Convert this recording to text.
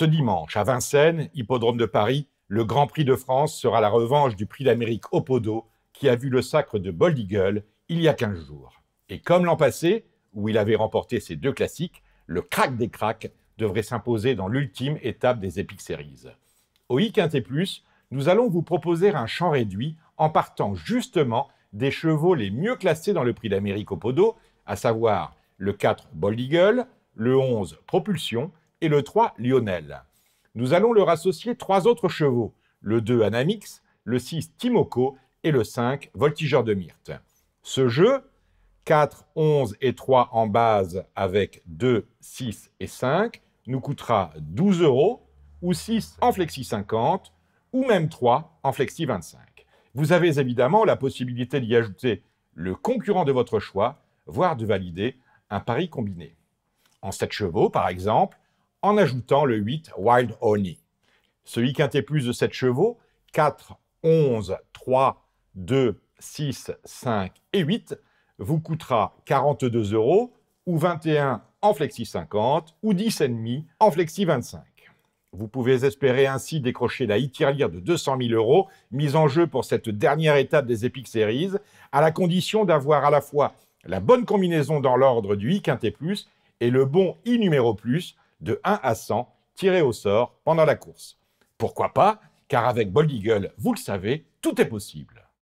Ce dimanche, à Vincennes, hippodrome de Paris, le Grand Prix de France sera la revanche du Prix d'Amérique au qui a vu le sacre de Bold il y a 15 jours. Et comme l'an passé, où il avait remporté ses deux classiques, le crack des cracks devrait s'imposer dans l'ultime étape des Epic Series. Au i nous allons vous proposer un champ réduit en partant justement des chevaux les mieux classés dans le Prix d'Amérique au à savoir le 4 Bold le 11 Propulsion, et le 3 Lionel. Nous allons leur associer trois autres chevaux, le 2 Anamix, le 6 Timoco et le 5 Voltigeur de Myrte. Ce jeu, 4, 11 et 3 en base avec 2, 6 et 5, nous coûtera 12 euros ou 6 en flexi 50 ou même 3 en flexi 25. Vous avez évidemment la possibilité d'y ajouter le concurrent de votre choix, voire de valider un pari combiné. En 7 chevaux, par exemple, en ajoutant le 8 Wild Honey. Celui qui a plus de 7 chevaux, 4, 11, 3, 2, 6, 5 et 8, vous coûtera 42 euros ou 21 en flexi 50 ou 10,5 en flexi 25. Vous pouvez espérer ainsi décrocher la e de 200 000 euros, mise en jeu pour cette dernière étape des Epic Series, à la condition d'avoir à la fois la bonne combinaison dans l'ordre du i quintet plus et le bon i numéro plus, de 1 à 100 tirés au sort pendant la course. Pourquoi pas Car avec Bold Eagle, vous le savez, tout est possible.